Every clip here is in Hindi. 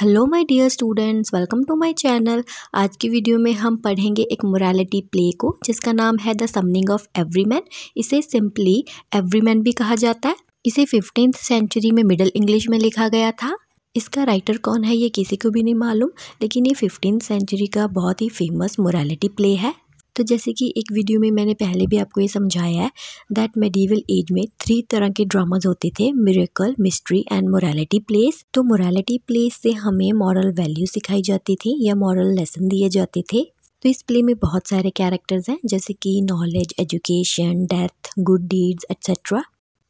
hello my dear students welcome to my channel आज की वीडियो में हम पढ़ेंगे एक मोरालिटी प्ले को जिसका नाम है द समनिंग ऑफ एवरीमैन इसे सिंपली एवरीमैन भी कहा जाता है इसे फिफ्टीन सेंचुरी में मिडिल इंग्लिश में लिखा गया था इसका राइटर कौन है ये किसी को भी नहीं मालूम लेकिन ये फिफ्टीन सेंचुरी का बहुत ही फेमस मोरालिटी प्ले है तो जैसे कि एक वीडियो में मैंने पहले भी आपको ये समझाया है दैट मेडिवल एज में थ्री तरह के ड्रामाज होते थे miracle mystery and morality plays तो मोरालिटी प्लेस से हमें मॉरल वैल्यू सिखाई जाती थी या मॉरल लेसन दिए जाते थे तो इस प्ले में बहुत सारे कैरेक्टर्स हैं जैसे कि knowledge education death good deeds etcetera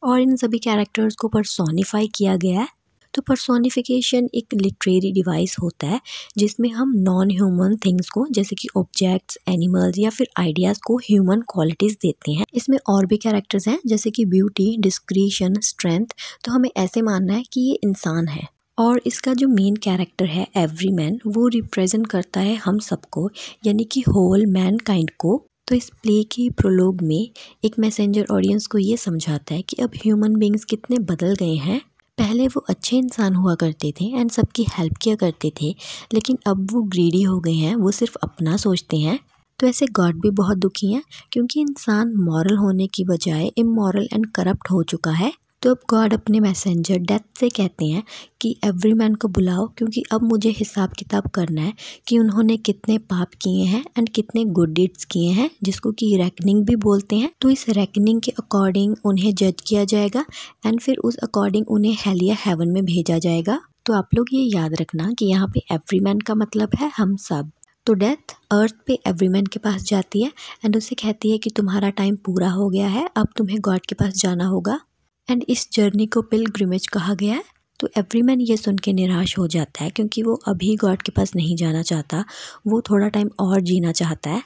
और इन सभी कैरेक्टर्स को परसोनीफाई किया गया है तो पर्सोनिफिकेशन एक लिटरेरी डिवाइस होता है जिसमें हम नॉन ह्यूमन थिंग्स को जैसे कि ऑब्जेक्ट्स एनिमल्स या फिर आइडियाज़ को ह्यूमन क्वालिटीज़ देते हैं इसमें और भी कैरेक्टर्स हैं जैसे कि ब्यूटी डिस्क्रीशन स्ट्रेंथ तो हमें ऐसे मानना है कि ये इंसान है और इसका जो मेन कैरेक्टर है एवरी मैन वो रिप्रेजेंट करता है हम सबको यानी कि होल मैन काइंड को तो इस प्ले के प्रोलोग में एक मैसेंजर ऑडियंस को ये समझाता है कि अब ह्यूमन बींग्स कितने बदल गए हैं पहले वो अच्छे इंसान हुआ करते थे एंड सबकी हेल्प किया करते थे लेकिन अब वो ग्रीडी हो गए हैं वो सिर्फ अपना सोचते हैं तो ऐसे गॉड भी बहुत दुखी हैं क्योंकि इंसान मॉरल होने की बजाय इमोरल एंड करप्ट हो चुका है तो अब गॉड अपने मैसेंजर डेथ से कहते हैं कि एवरी मैन को बुलाओ क्योंकि अब मुझे हिसाब किताब करना है कि उन्होंने कितने पाप किए हैं एंड कितने गुड डीड्स किए हैं जिसको कि रैकनिंग भी बोलते हैं तो इस रैकनिंग के अकॉर्डिंग उन्हें जज किया जाएगा एंड फिर उस अकॉर्डिंग उन्हें हेलिया हेवन में भेजा जाएगा तो आप लोग ये याद रखना कि यहाँ पे एवरी मैन का मतलब है हम सब तो डेथ अर्थ पे एवरी मैन के पास जाती है एंड उसे कहती है कि तुम्हारा टाइम पूरा हो गया है अब तुम्हें गॉड के पास जाना होगा एंड इस जर्नी को पिलग्रिमेज कहा गया है तो एवरी मैन ये सुन के निराश हो जाता है क्योंकि वो अभी गॉड के पास नहीं जाना चाहता वो थोड़ा टाइम और जीना चाहता है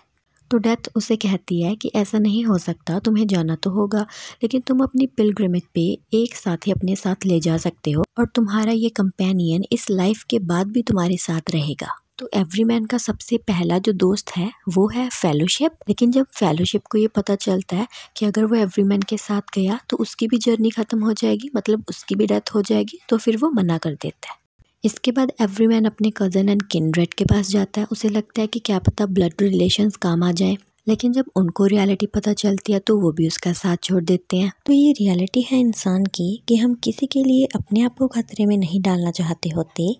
तो डेथ उसे कहती है कि ऐसा नहीं हो सकता तुम्हें जाना तो होगा लेकिन तुम अपनी पिलग्रिमेज पे एक साथ ही अपने साथ ले जा सकते हो और तुम्हारा ये कंपेनियन इस लाइफ के बाद भी तुम्हारे साथ रहेगा तो एवरी मैन का सबसे पहला जो दोस्त है वो है फेलोशिप लेकिन जब फेलोशिप को ये पता चलता है कि अगर वो एवरी मैन के साथ गया तो उसकी भी जर्नी ख़त्म हो जाएगी मतलब उसकी भी डेथ हो जाएगी तो फिर वो मना कर देता है इसके बाद एवरी मैन अपने कज़न एंड किन्ड्रेड के पास जाता है उसे लगता है कि क्या पता ब्लड रिलेशंस काम आ जाए लेकिन जब उनको रियलिटी पता चलती है तो वो भी उसका साथ छोड़ देते हैं तो ये रियलिटी है इंसान की कि हम किसी के लिए अपने आप को खतरे में नहीं डालना चाहते होते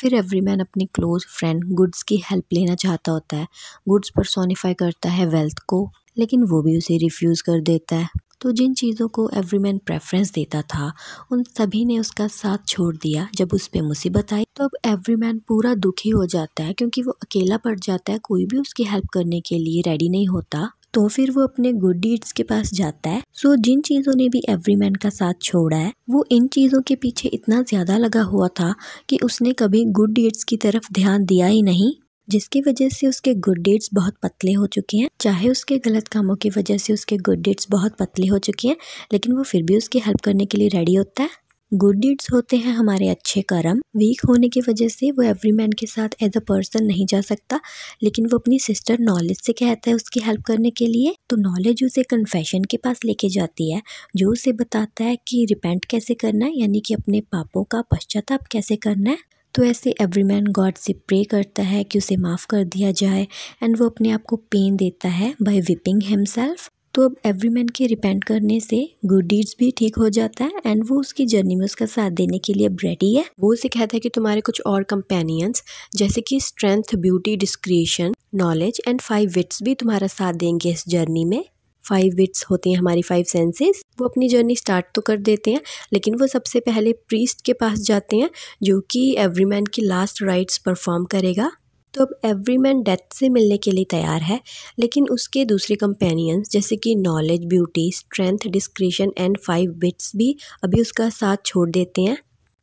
फिर एवरी मैन अपने क्लोज फ्रेंड गुड्स की हेल्प लेना चाहता होता है गुड्स पर सोनीफाई करता है वेल्थ को लेकिन वो भी उसे रिफ्यूज़ कर देता है तो जिन चीज़ों को एवरी मैन प्रेफरेंस देता था उन सभी ने उसका साथ छोड़ दिया जब उस पर मुसीबत आई तो अब मैन पूरा दुखी हो जाता है क्योंकि वो अकेला पड़ जाता है कोई भी उसकी हेल्प करने के लिए रेडी नहीं होता तो फिर वो अपने गुड डीड्स के पास जाता है सो so, जिन चीज़ों ने भी एवरी मैन का साथ छोड़ा है वो इन चीज़ों के पीछे इतना ज़्यादा लगा हुआ था कि उसने कभी गुड डीड्स की तरफ ध्यान दिया ही नहीं जिसकी वजह से उसके गुड डीड्स बहुत पतले हो चुके हैं चाहे उसके गलत कामों की वजह से उसके गुड डीड्स बहुत पतले हो चुके हैं लेकिन वो फिर भी उसकी हेल्प करने के लिए रेडी होता है गुड डीड्स होते हैं हमारे अच्छे कर्म वीक होने की वजह से वो एवरी मैन के साथ एज अ पर्सन नहीं जा सकता लेकिन वो अपनी सिस्टर नॉलेज से कहता है उसकी हेल्प करने के लिए तो नॉलेज उसे कन्फेशन के पास लेके जाती है जो उसे बताता है कि रिपेंट कैसे करना है यानी कि अपने पापों का पश्चाताप कैसे करना है तो ऐसे एवरी मैन गॉड से प्रे करता है कि उसे माफ़ कर दिया जाए एंड वो अपने आप को पेन देता है बाय विपिंग हिमसेल्फ तो अब एवरी मैन के रिपेंट करने से गुड डीड्स भी ठीक हो जाता है एंड वो उसकी जर्नी में उसका साथ देने के लिए रेडी है वो उसे कहता है कि तुम्हारे कुछ और कंपेनियंस जैसे कि strength beauty discretion knowledge and five wits भी तुम्हारा साथ देंगे इस जर्नी में फाइव विट्स होते हैं हमारी फाइव सेंसेस वो अपनी जर्नी स्टार्ट तो कर देते हैं लेकिन वो सबसे पहले प्रीस्ट के पास जाते हैं जो कि एवरी मैन की लास्ट राइट्स परफॉर्म करेगा तो अब एवरी मैन डेथ से मिलने के लिए तैयार है लेकिन उसके दूसरे कंपेनियंस जैसे कि knowledge beauty strength discretion and five wits भी अभी उसका साथ छोड़ देते हैं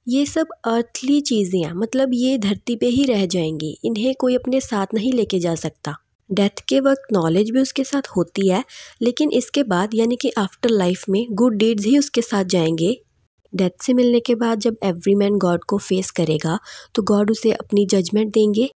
ये सब अर्थली चीज़ें मतलब ये धरती पे ही रह जाएंगी इन्हें कोई अपने साथ नहीं लेके जा सकता डेथ के वक्त नॉलेज भी उसके साथ होती है लेकिन इसके बाद यानी कि आफ्टर लाइफ में गुड डीड्स ही उसके साथ जाएंगे डेथ से मिलने के बाद जब एवरी मैन गॉड को फेस करेगा तो गॉड उसे अपनी जजमेंट देंगे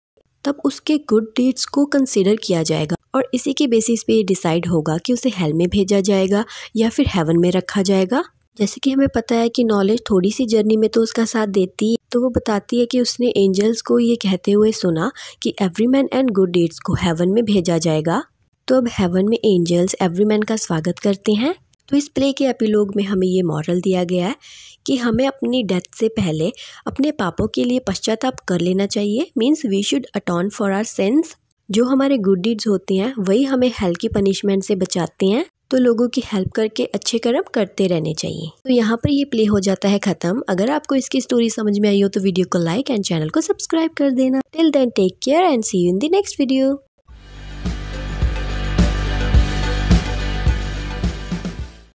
तब उसके गुड डेट्स को कंसिडर किया जाएगा और इसी के बेसिस पे ये डिसाइड होगा कि उसे हेल में भेजा जाएगा या फिर हेवन में रखा जाएगा जैसे कि हमें पता है कि नॉलेज थोड़ी सी जर्नी में तो उसका साथ देती है तो वो बताती है कि उसने एंजल्स को ये कहते हुए सुना कि Everyman and good deeds को हेवन में भेजा जाएगा तो अब हेवन में एंजल्स एवरी मैन का स्वागत करते हैं तो इस प्ले के एपिलोग में हमें ये मॉरल दिया गया है कि हमें अपनी डेथ से पहले अपने पापों के लिए पश्चाताप कर लेना चाहिए means we should atone for our sins जो हमारे गुड डीड्स होते हैं वही हमें हेल्थ की पनिशमेंट से बचाते हैं तो लोगों की हेल्प करके अच्छे कर्म करते रहने चाहिए तो यहाँ पर ये प्ले हो जाता है खत्म अगर आपको इसकी स्टोरी समझ में आई हो तो वीडियो को लाइक एंड चैनल को सब्सक्राइब कर देना till then take care and see you in the next video